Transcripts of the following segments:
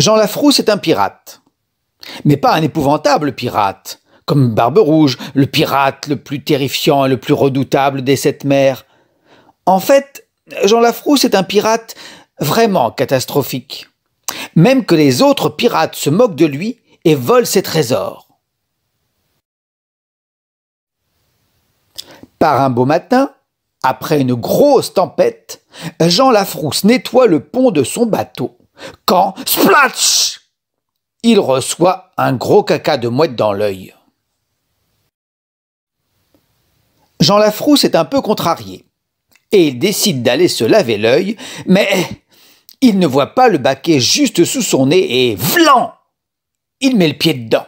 Jean Lafrousse est un pirate. Mais pas un épouvantable pirate, comme Barbe Rouge, le pirate le plus terrifiant et le plus redoutable des sept mers. En fait, Jean Lafrousse est un pirate vraiment catastrophique. Même que les autres pirates se moquent de lui et volent ses trésors. Par un beau matin, après une grosse tempête, Jean Lafrousse nettoie le pont de son bateau quand, splatch, il reçoit un gros caca de mouette dans l'œil. Jean Lafrousse est un peu contrarié et il décide d'aller se laver l'œil, mais il ne voit pas le baquet juste sous son nez et vlan Il met le pied dedans.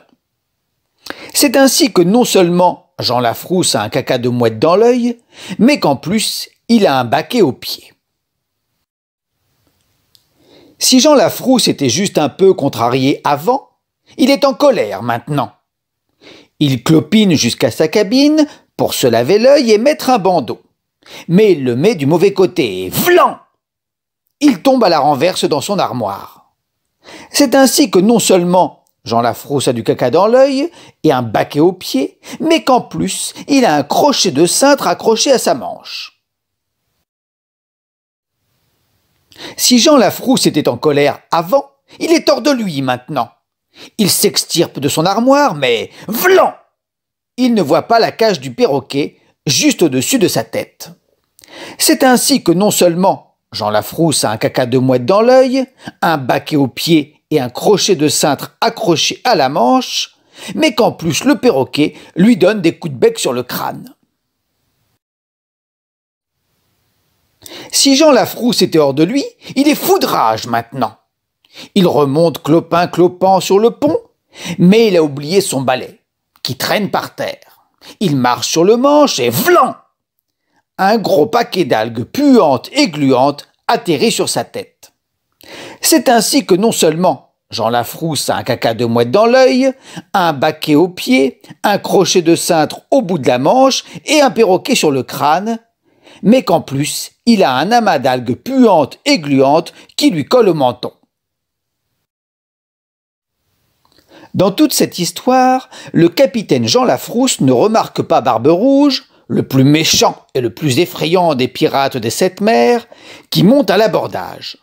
C'est ainsi que non seulement Jean Lafrousse a un caca de mouette dans l'œil, mais qu'en plus il a un baquet au pied. Si Jean Lafrousse était juste un peu contrarié avant, il est en colère maintenant. Il clopine jusqu'à sa cabine pour se laver l'œil et mettre un bandeau. Mais il le met du mauvais côté et vlan Il tombe à la renverse dans son armoire. C'est ainsi que non seulement Jean Lafrousse a du caca dans l'œil et un baquet au pied, mais qu'en plus il a un crochet de cintre accroché à sa manche. Si Jean Lafrousse était en colère avant, il est hors de lui maintenant. Il s'extirpe de son armoire, mais vlan Il ne voit pas la cage du perroquet juste au-dessus de sa tête. C'est ainsi que non seulement Jean Lafrousse a un caca de mouette dans l'œil, un baquet au pied et un crochet de cintre accroché à la manche, mais qu'en plus le perroquet lui donne des coups de bec sur le crâne. Si Jean Lafrousse était hors de lui, il est fou de rage maintenant. Il remonte clopin clopant sur le pont, mais il a oublié son balai, qui traîne par terre. Il marche sur le manche et vlan Un gros paquet d'algues puantes et gluantes atterrit sur sa tête. C'est ainsi que non seulement Jean Lafrousse a un caca de mouette dans l'œil, un baquet au pied, un crochet de cintre au bout de la manche et un perroquet sur le crâne, mais qu'en plus, il a un amas d'algues puantes et gluantes qui lui colle au menton. Dans toute cette histoire, le capitaine Jean Lafrousse ne remarque pas Barbe Rouge, le plus méchant et le plus effrayant des pirates des sept mers, qui monte à l'abordage.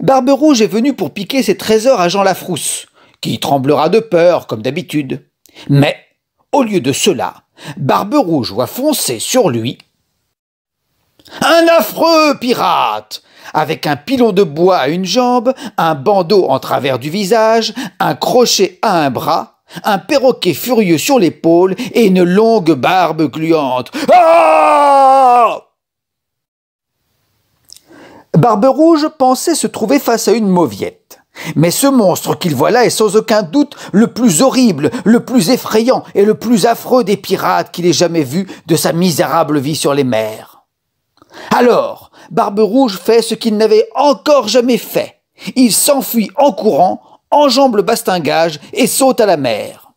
Barbe Rouge est venue pour piquer ses trésors à Jean Lafrousse, qui tremblera de peur, comme d'habitude. Mais, au lieu de cela, Barbe Rouge voit foncer sur lui un affreux pirate avec un pilon de bois à une jambe, un bandeau en travers du visage, un crochet à un bras, un perroquet furieux sur l'épaule et une longue barbe gluante. Ah barbe Rouge pensait se trouver face à une mauviette. Mais ce monstre qu'il voit là est sans aucun doute le plus horrible, le plus effrayant et le plus affreux des pirates qu'il ait jamais vu de sa misérable vie sur les mers. Alors, Barbe Rouge fait ce qu'il n'avait encore jamais fait. Il s'enfuit en courant, enjambe le bastingage et saute à la mer.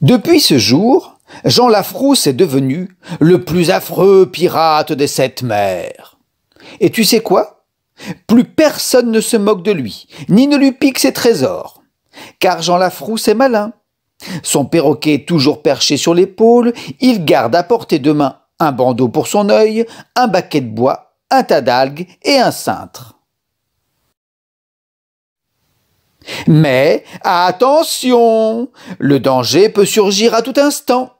Depuis ce jour, Jean Lafrousse est devenu le plus affreux pirate des sept mers. Et tu sais quoi Plus personne ne se moque de lui, ni ne lui pique ses trésors. Car Jean Lafrousse est malin. Son perroquet toujours perché sur l'épaule, il garde à portée de main un bandeau pour son œil, un baquet de bois, un tas d'algues et un cintre. Mais attention, le danger peut surgir à tout instant.